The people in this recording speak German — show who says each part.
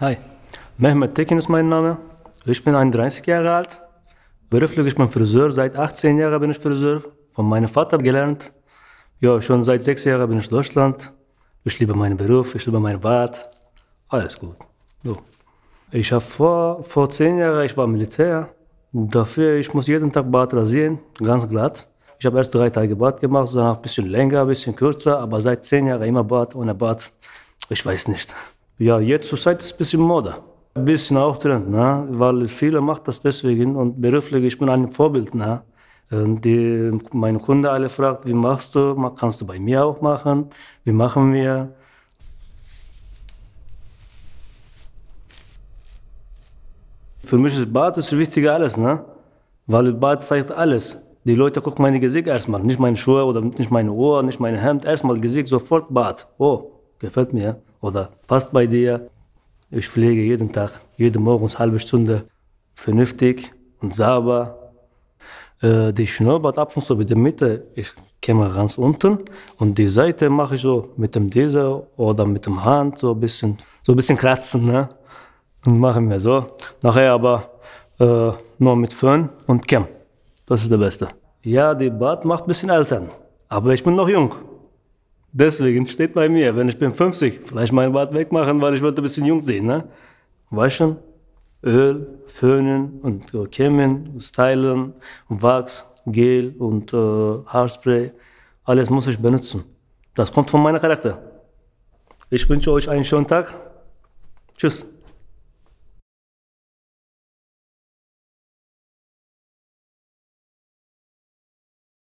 Speaker 1: Hi, Mehmet Tekin ist mein Name. Ich bin 31 Jahre alt. Beruflich ich bin Friseur. Seit 18 Jahren bin ich Friseur. Von meinem Vater gelernt. Ja, schon seit sechs Jahren bin ich in Deutschland. Ich liebe meinen Beruf, ich liebe mein Bad. Alles gut. So. Ich habe vor, vor zehn Jahren, ich war Militär. Dafür, ich muss jeden Tag Bad rasieren, ganz glatt. Ich habe erst drei Tage Bad gemacht, danach ein bisschen länger, ein bisschen kürzer, aber seit zehn Jahren immer Bad, ohne Bad. Ich weiß nicht. Ja, jetzt zurzeit ist ein bisschen Mode. Ein bisschen auch drin, ne? weil viele machen das deswegen und beruflich, ich bin ein Vorbild. Ne? Die, meine Kunden alle fragen, wie machst du, kannst du bei mir auch machen, wie machen wir. Für mich ist Bad das wichtiger alles, ne? weil Bad zeigt alles. Die Leute gucken mein Gesicht erstmal, nicht meine Schuhe oder nicht meine Ohr, nicht mein Hemd, erstmal Gesicht, sofort Bad. Oh, gefällt mir oder fast bei dir. Ich pflege jeden Tag, jeden Morgen eine halbe Stunde vernünftig und sauber. Äh, die Schnurrbart ab und zu mit der Mitte, ich käme ganz unten und die Seite mache ich so mit dem Dieser oder mit dem Hand so ein bisschen, so ein bisschen kratzen. Ne? Und machen wir so. Nachher aber äh, nur mit Föhn und Kämm. Das ist der Beste. Ja, die Bart macht ein bisschen älter, aber ich bin noch jung. Deswegen steht bei mir, wenn ich bin 50, vielleicht mein Bart wegmachen, weil ich wollte ein bisschen jung sehen, ne? Waschen, Öl, Föhnen und äh, Kämmen, Stylen Wachs, Gel und äh, Haarspray. Alles muss ich benutzen. Das kommt von meinem Charakter. Ich wünsche euch einen schönen Tag. Tschüss.